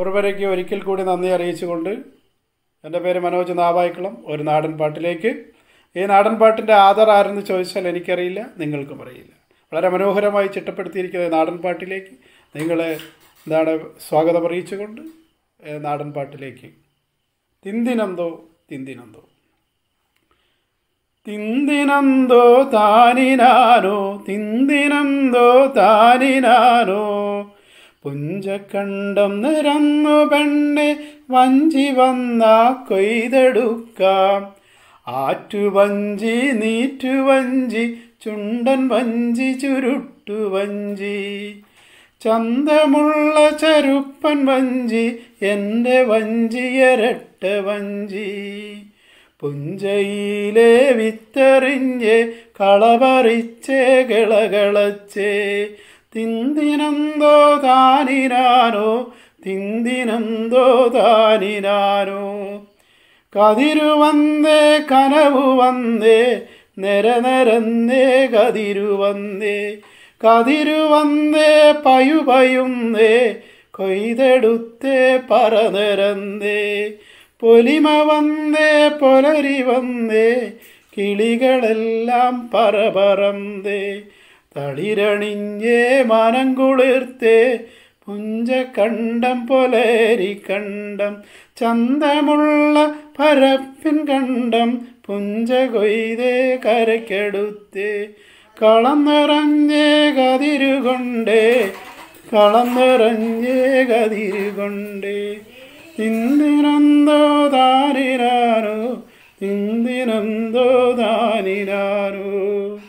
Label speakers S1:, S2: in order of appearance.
S1: ഉറവരയ്ക്ക് ഒരിക്കൽ കൂടി നന്ദി അറിയിച്ചുകൊണ്ട് എൻ്റെ പേര് മനോജ് നാവായിക്കുളം ഒരു നാടൻ പാട്ടിലേക്ക് ഈ നാടൻ പാട്ടിൻ്റെ ആധാർ ആരെന്ന് ചോദിച്ചാൽ എനിക്കറിയില്ല നിങ്ങൾക്കും അറിയില്ല വളരെ മനോഹരമായി ചിട്ടപ്പെടുത്തിയിരിക്കുന്ന നാടൻ പാട്ടിലേക്ക് നിങ്ങളെ എന്താണ് സ്വാഗതം അറിയിച്ചുകൊണ്ട് നാടൻ പാട്ടിലേക്ക് തിന്തിനന്തോ തിന്തിനന്തോ
S2: തിന്തിനന്തോ താനിനാനോ തിന്തിനന്തോ താനിനാനോ പുഞ്ചക്കണ്ടം നിറന്നു പെണ്ണെ വഞ്ചി വന്നാ കൊയ്തെടുക്കാം ആറ്റുവഞ്ചി നീറ്റുവഞ്ചി ചുണ്ടൻ വഞ്ചി ചുരുട്ടുവഞ്ചി ചന്തമുള്ള ചരുപ്പൻ വഞ്ചി എൻ്റെ വഞ്ചിയരട്ട വഞ്ചി പുഞ്ചയിലെ വിത്തറിഞ്ഞ് കളപറിച്ചേ കിളകളച്ചേ തിന്തിനന്തോ താനിരാനോ തിന്തിനന്തോ താനിരാനോ കതിരു വന്നേ കനവു വന്നേ നിരനിരന്നേ കതിരു വന്നേ കതിരു വന്നേ പയു പയുന്നേ കൊയ്തെടുത്തേ പറനിരന്നേ പൊലിമ വന്നേ പൊലരി വന്നേ കിളികളെല്ലാം പറന്തേ തളിരണിഞ്ഞേ മനം കുളിർത്തേ പുഞ്ചകണ്ഠം പൊലേരി കണ്ടം ചന്തമുള്ള പരപ്പിൻ കണ്ടം പുഞ്ച കൊയ്തേ കരക്കെടുത്തേ കളം നിറഞ്ഞേ കതിരുകൊണ്ടേ കളം നിറഞ്ഞേ കതിരുകൊണ്ടേ ഇന്ദിനന്തോ താനിരാരോ ഇന്ദിനന്തോ താനിരാരോ